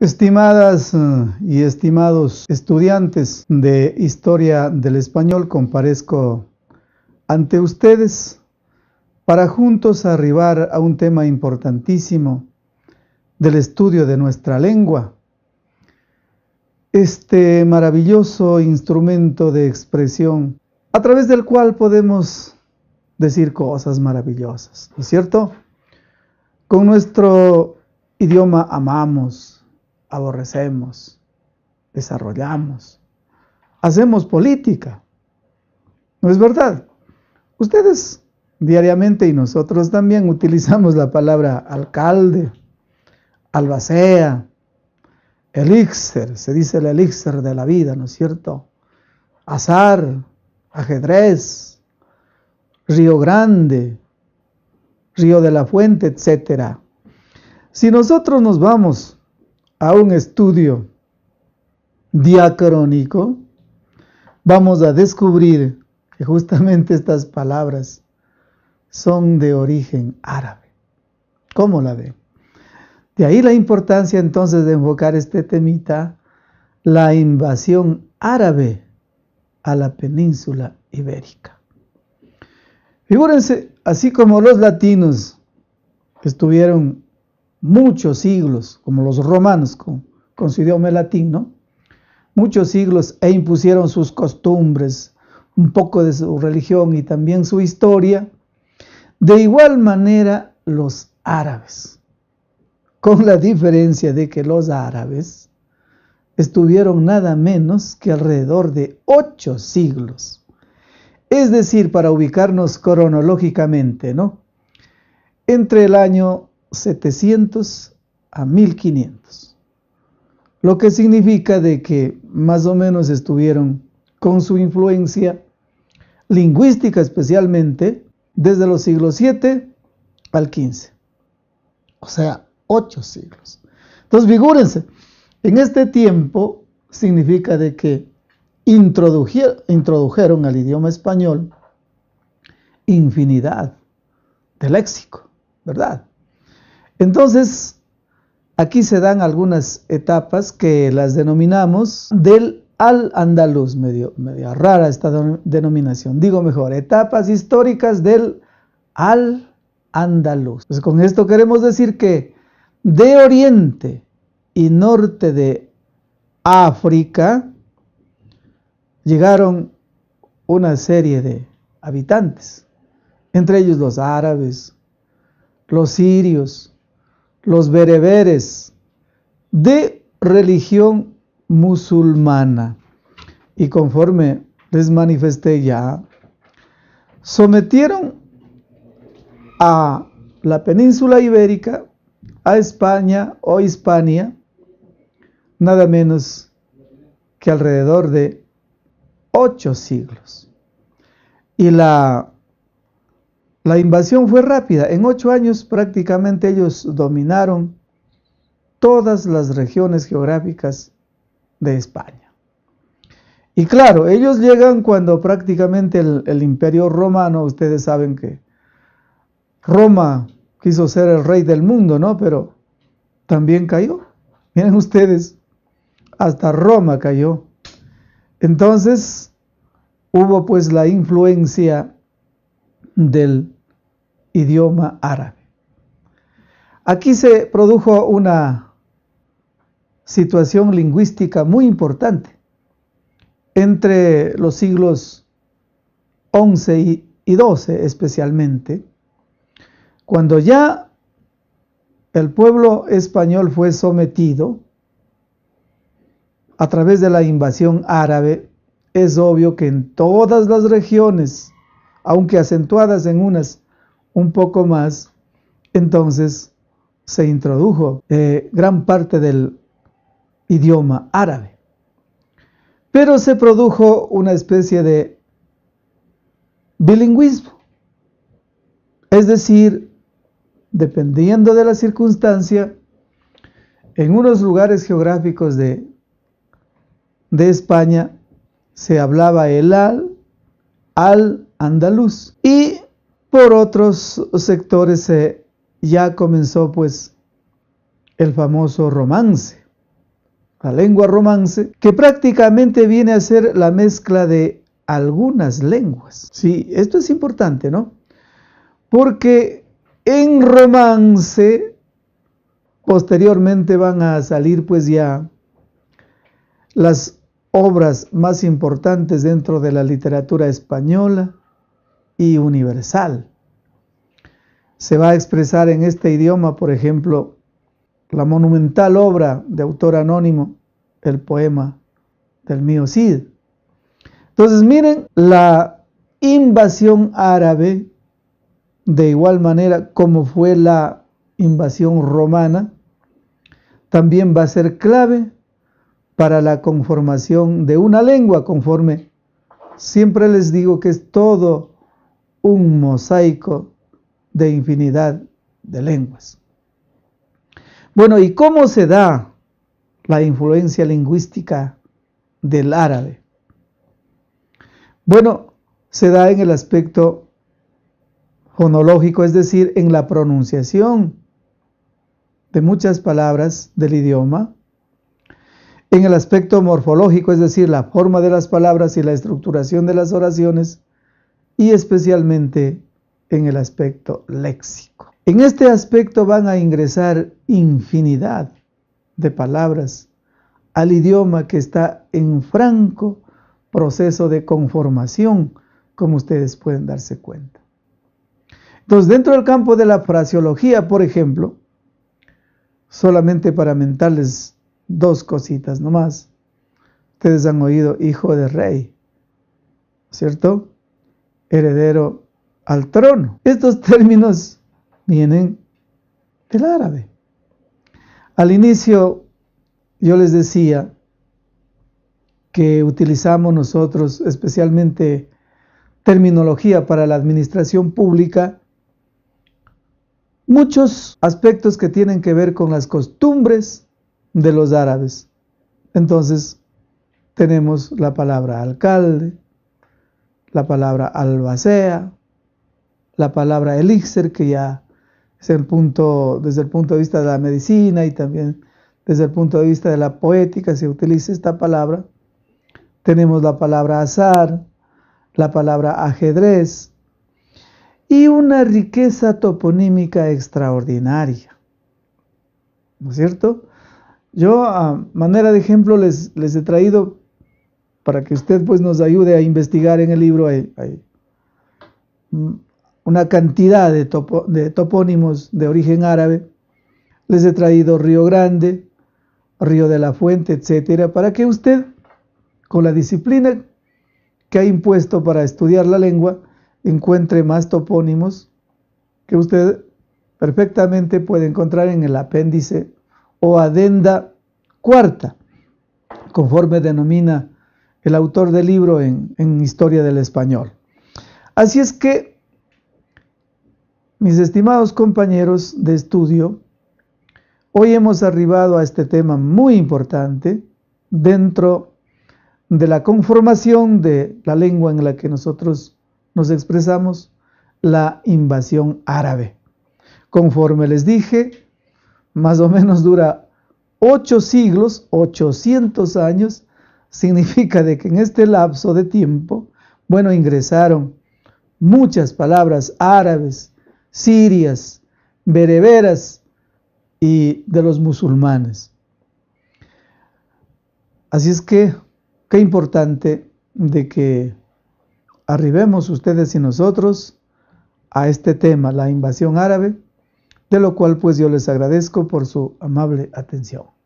Estimadas eh, y estimados estudiantes de Historia del Español, comparezco ante ustedes para juntos arribar a un tema importantísimo del estudio de nuestra lengua. Este maravilloso instrumento de expresión a través del cual podemos decir cosas maravillosas, ¿no es cierto? Con nuestro idioma amamos, aborrecemos, desarrollamos, hacemos política. ¿No es verdad? Ustedes diariamente y nosotros también utilizamos la palabra alcalde, albacea, elixir, se dice el elixir de la vida, ¿no es cierto? Azar, ajedrez, Río Grande, Río de la Fuente, etc. Si nosotros nos vamos a un estudio diacrónico, vamos a descubrir que justamente estas palabras son de origen árabe. ¿Cómo la ven? De ahí la importancia entonces de enfocar este temita, la invasión árabe a la península ibérica. Figúrense, así como los latinos estuvieron muchos siglos, como los romanos con, su idioma latín, Muchos siglos e impusieron sus costumbres, un poco de su religión y también su historia. De igual manera, los árabes, con la diferencia de que los árabes estuvieron nada menos que alrededor de ocho siglos. Es decir, para ubicarnos cronológicamente, ¿no? Entre el año 700 a 1500. Lo que significa de que más o menos estuvieron con su influencia lingüística especialmente desde los siglos 7 al 15. O sea, 8 siglos. Entonces, figúrense, en este tiempo significa de que introdujeron, introdujeron al idioma español infinidad de léxico, ¿verdad? Entonces, aquí se dan algunas etapas que las denominamos del al andaluz, medio, rara esta denominación, digo mejor, etapas históricas del al andaluz. Pues con esto queremos decir que de oriente y norte de África llegaron una serie de habitantes, entre ellos los árabes, los sirios, los bereberes de religión musulmana. Y conforme les manifesté ya, sometieron a la península ibérica, a España o Hispania, nada menos que alrededor de ocho siglos. Y la la invasión fue rápida. En ocho años prácticamente ellos dominaron todas las regiones geográficas de España. Y claro, ellos llegan cuando prácticamente el, imperio romano, ustedes saben que Roma quiso ser el rey del mundo, ¿no? Pero también cayó. Miren ustedes, hasta Roma cayó. Entonces, hubo pues la influencia del idioma árabe. Aquí se produjo una situación lingüística muy importante entre los siglos XI y XII especialmente, cuando ya el pueblo español fue sometido a través de la invasión árabe, es obvio que en todas las regiones aunque acentuadas en unas un poco más, entonces se introdujo eh, gran parte del idioma árabe. Pero se produjo una especie de bilingüismo, es decir, dependiendo de la circunstancia, en unos lugares geográficos de, de España se hablaba el al, al andaluz. Y por otros sectores eh, ya comenzó pues el famoso romance, la lengua romance, que prácticamente viene a ser la mezcla de algunas lenguas. Sí, esto es importante, ¿no? Porque en romance posteriormente van a salir pues ya las obras más importantes dentro de la literatura española, y universal. Se va a expresar en este idioma, por ejemplo, la monumental obra de autor anónimo, el poema del mío Cid. Entonces miren la invasión árabe, de igual manera como fue la invasión romana, también va a ser clave para la conformación de una lengua conforme. Siempre les digo que es todo un mosaico de infinidad de lenguas. Bueno, ¿y cómo se da la influencia lingüística del árabe? Bueno, se da en el aspecto fonológico, es decir, en la pronunciación de muchas palabras del idioma, en el aspecto morfológico, es decir, la forma de las palabras y la estructuración de las oraciones, y especialmente en el aspecto léxico. En este aspecto van a ingresar infinidad de palabras al idioma que está en franco proceso de conformación, como ustedes pueden darse cuenta. Entonces, dentro del campo de la fraseología, por ejemplo, solamente para mentarles dos cositas nomás, ustedes han oído hijo de rey, ¿cierto? heredero al trono. Estos términos vienen del árabe. Al inicio yo les decía que utilizamos nosotros especialmente terminología para la administración pública, muchos aspectos que tienen que ver con las costumbres de los árabes. Entonces, tenemos la palabra alcalde, la palabra albacea, la palabra elixir, que ya es el punto, desde el punto de vista de la medicina y también desde el punto de vista de la poética se utiliza esta palabra. Tenemos la palabra azar, la palabra ajedrez y una riqueza toponímica extraordinaria. ¿No es cierto? Yo a manera de ejemplo les, les he traído para que usted pues nos ayude a investigar en el libro hay, una cantidad de, de, topónimos de origen árabe. Les he traído Río Grande, Río de la Fuente, etcétera, para que usted, con la disciplina que ha impuesto para estudiar la lengua, encuentre más topónimos que usted perfectamente puede encontrar en el apéndice o adenda cuarta, conforme denomina el autor del libro en, Historia del Español. Así es que, mis estimados compañeros de estudio, hoy hemos arribado a este tema muy importante dentro de la conformación de la lengua en la que nosotros nos expresamos, la invasión árabe. Conforme les dije, más o menos dura ocho siglos, 800 años, significa de que en este lapso de tiempo, bueno, ingresaron muchas palabras árabes, sirias, bereberas y de los musulmanes. Así es que, qué importante de que arribemos ustedes y nosotros a este tema, la invasión árabe, de lo cual pues yo les agradezco por su amable atención.